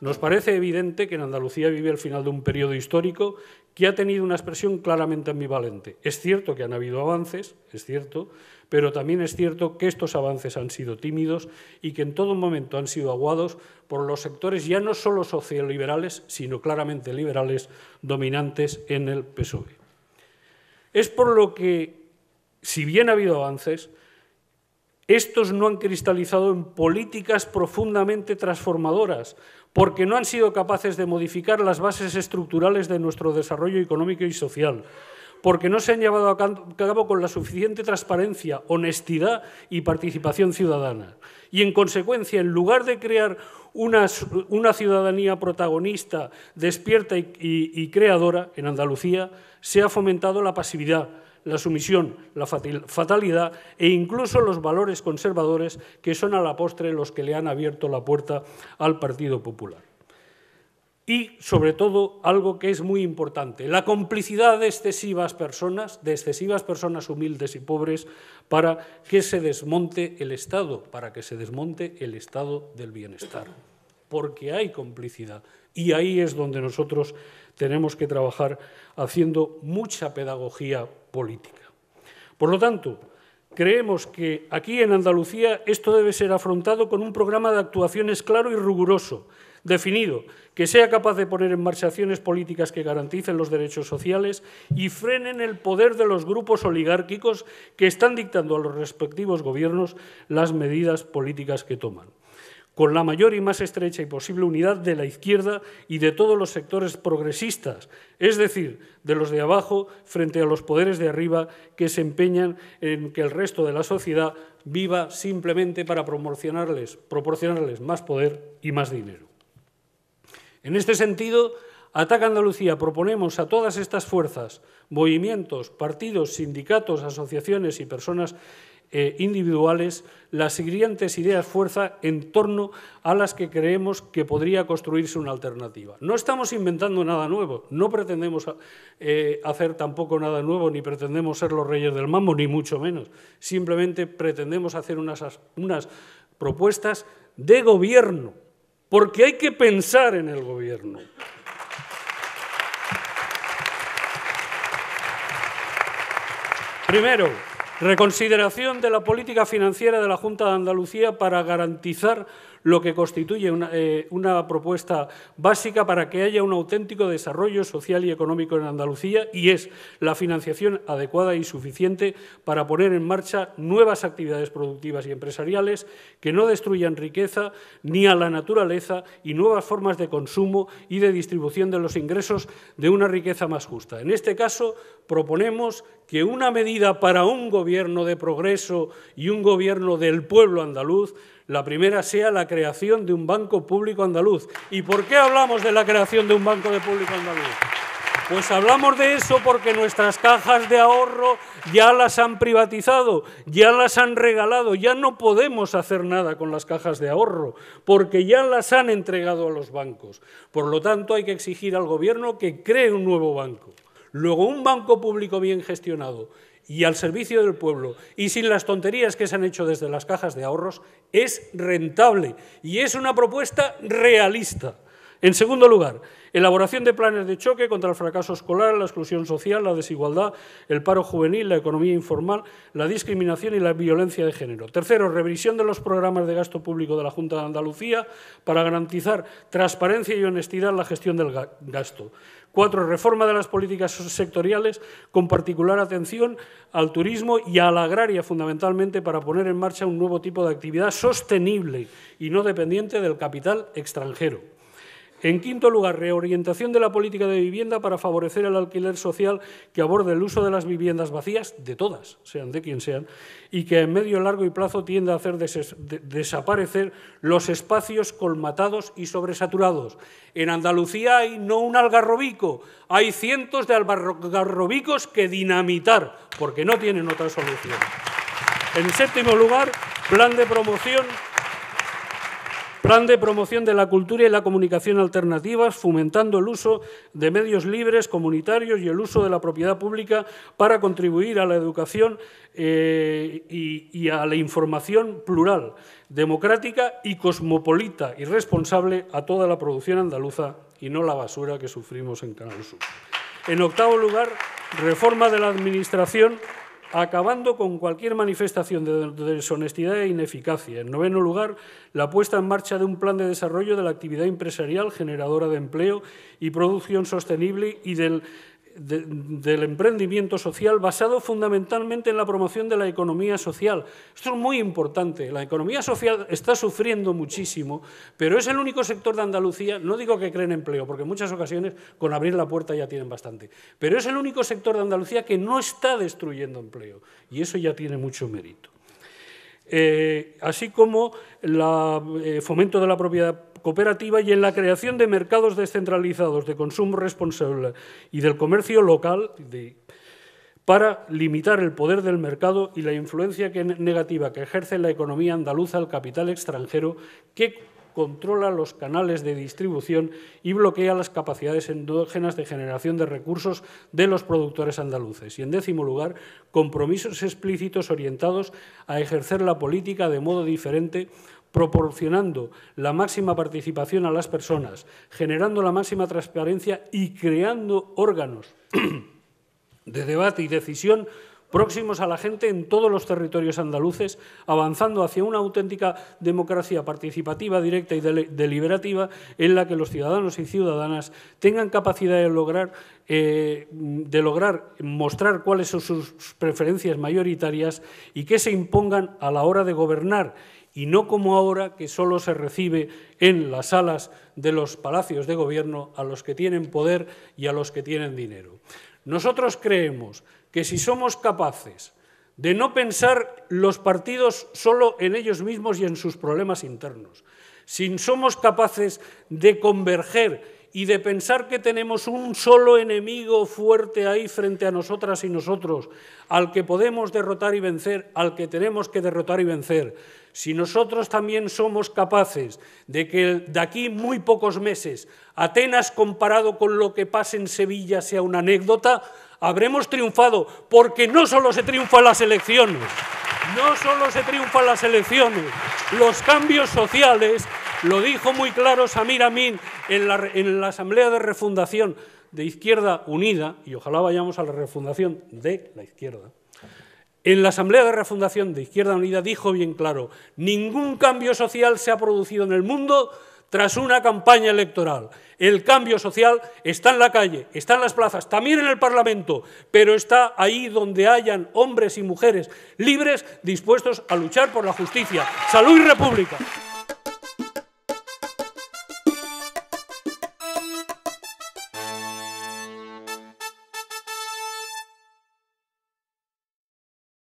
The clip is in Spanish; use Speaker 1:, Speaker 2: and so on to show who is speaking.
Speaker 1: Nos parece evidente que en Andalucía vive el final de un periodo histórico que ha tenido una expresión claramente ambivalente. Es cierto que han habido avances, es cierto, pero también es cierto que estos avances han sido tímidos y que en todo momento han sido aguados por los sectores ya no solo socioliberales, sino claramente liberales dominantes en el PSOE. Es por lo que, si bien ha habido avances, estos no han cristalizado en políticas profundamente transformadoras, porque no han sido capaces de modificar las bases estructurales de nuestro desarrollo económico y social, porque no se han llevado a cabo con la suficiente transparencia, honestidad y participación ciudadana. Y, en consecuencia, en lugar de crear una, ciudadanía protagonista, despierta y creadora en Andalucía, se ha fomentado la pasividad, la sumisión, la fatalidad e incluso los valores conservadores que son a la postre los que le han abierto la puerta al Partido Popular. Y, sobre todo, algo que es muy importante, la complicidad de excesivas personas, de excesivas personas humildes y pobres, para que se desmonte el Estado, para que se desmonte el Estado del bienestar. Porque hay complicidad. Y ahí es donde nosotros tenemos que trabajar haciendo mucha pedagogía política. Por lo tanto, creemos que aquí en Andalucía esto debe ser afrontado con un programa de actuaciones claro y riguroso, definido, que sea capaz de poner en marcha acciones políticas que garanticen los derechos sociales y frenen el poder de los grupos oligárquicos que están dictando a los respectivos gobiernos las medidas políticas que toman con la mayor y más estrecha y posible unidad de la izquierda y de todos los sectores progresistas, es decir, de los de abajo frente a los poderes de arriba que se empeñan en que el resto de la sociedad viva simplemente para proporcionarles, proporcionarles más poder y más dinero. En este sentido, Ataca Andalucía proponemos a todas estas fuerzas, movimientos, partidos, sindicatos, asociaciones y personas eh, individuales las siguientes ideas fuerza en torno a las que creemos que podría construirse una alternativa. No estamos inventando nada nuevo, no pretendemos eh, hacer tampoco nada nuevo, ni pretendemos ser los reyes del mambo, ni mucho menos. Simplemente pretendemos hacer unas, unas propuestas de gobierno, porque hay que pensar en el gobierno. Primero, Reconsideración de la política financiera de la Junta de Andalucía para garantizar lo que constituye eh, una, propuesta básica para que haya un auténtico desarrollo social y económico en Andalucía y es la financiación adecuada y suficiente para poner en marcha nuevas actividades productivas y empresariales que no destruyan riqueza ni a la naturaleza y nuevas formas de consumo y de distribución de los ingresos de una riqueza más justa. En este caso, proponemos que una medida para un gobierno de progreso y un gobierno del pueblo andaluz la primera sea la creación de un banco público andaluz. ¿Y por qué hablamos de la creación de un banco de público andaluz? Pues hablamos de eso porque nuestras cajas de ahorro ya las han privatizado, ya las han regalado, ya no podemos hacer nada con las cajas de ahorro, porque ya las han entregado a los bancos. Por lo tanto, hay que exigir al Gobierno que cree un nuevo banco. Luego, un banco público bien gestionado y al servicio del pueblo y sin las tonterías que se han hecho desde las cajas de ahorros, es rentable y es una propuesta realista. En segundo lugar, elaboración de planes de choque contra el fracaso escolar, la exclusión social, la desigualdad, el paro juvenil, la economía informal, la discriminación y la violencia de género. Tercero, revisión de los programas de gasto público de la Junta de Andalucía para garantizar transparencia y honestidad en la gestión del gasto. Cuatro, reforma de las políticas sectoriales con particular atención al turismo y a la agraria, fundamentalmente para poner en marcha un nuevo tipo de actividad sostenible y no dependiente del capital extranjero. En quinto lugar, reorientación de la política de vivienda para favorecer el alquiler social que aborde el uso de las viviendas vacías, de todas, sean de quien sean, y que en medio largo y plazo tiende a hacer desaparecer los espacios colmatados y sobresaturados. En Andalucía hay no un algarrobico, hay cientos de algarrobicos que dinamitar, porque no tienen otra solución. En séptimo lugar, plan de promoción Plan de promoción de la cultura y la comunicación alternativas, fomentando el uso de medios libres, comunitarios y el uso de la propiedad pública para contribuir a la educación eh, y, y a la información plural, democrática y cosmopolita y responsable a toda la producción andaluza y no la basura que sufrimos en Canal Sur. En octavo lugar, reforma de la Administración acabando con cualquier manifestación de deshonestidad e ineficacia. En noveno lugar, la puesta en marcha de un plan de desarrollo de la actividad empresarial generadora de empleo y producción sostenible y del del emprendimiento social basado fundamentalmente en la promoción de la economía social. Esto es muy importante. La economía social está sufriendo muchísimo, pero es el único sector de Andalucía, no digo que creen empleo, porque en muchas ocasiones con abrir la puerta ya tienen bastante, pero es el único sector de Andalucía que no está destruyendo empleo y eso ya tiene mucho mérito. Eh, así como el eh, fomento de la propiedad cooperativa y en la creación de mercados descentralizados de consumo responsable y del comercio local para limitar el poder del mercado y la influencia negativa que ejerce la economía andaluza al capital extranjero que controla los canales de distribución y bloquea las capacidades endógenas de generación de recursos de los productores andaluces. Y, en décimo lugar, compromisos explícitos orientados a ejercer la política de modo diferente proporcionando la máxima participación a las personas, generando la máxima transparencia y creando órganos de debate y decisión próximos a la gente en todos los territorios andaluces, avanzando hacia una auténtica democracia participativa, directa y deliberativa, en la que los ciudadanos y ciudadanas tengan capacidad de lograr, eh, de lograr mostrar cuáles son sus preferencias mayoritarias y que se impongan a la hora de gobernar y no como ahora que solo se recibe en las salas de los palacios de gobierno a los que tienen poder y a los que tienen dinero. Nosotros creemos que si somos capaces de no pensar los partidos solo en ellos mismos y en sus problemas internos, si somos capaces de converger y de pensar que tenemos un solo enemigo fuerte ahí frente a nosotras y nosotros, al que podemos derrotar y vencer, al que tenemos que derrotar y vencer. Si nosotros también somos capaces de que de aquí muy pocos meses Atenas comparado con lo que pasa en Sevilla sea una anécdota, habremos triunfado, porque no solo se triunfa las elecciones. No solo se triunfan las elecciones, los cambios sociales, lo dijo muy claro Samir Amin en la, Asamblea de Refundación de Izquierda Unida, y ojalá vayamos a la refundación de la izquierda, en la Asamblea de Refundación de Izquierda Unida dijo bien claro, ningún cambio social se ha producido en el mundo tras una campaña electoral. El cambio social está en la calle, está en las plazas, también en el Parlamento, pero está ahí donde hayan hombres y mujeres libres dispuestos a luchar por la justicia, salud y república.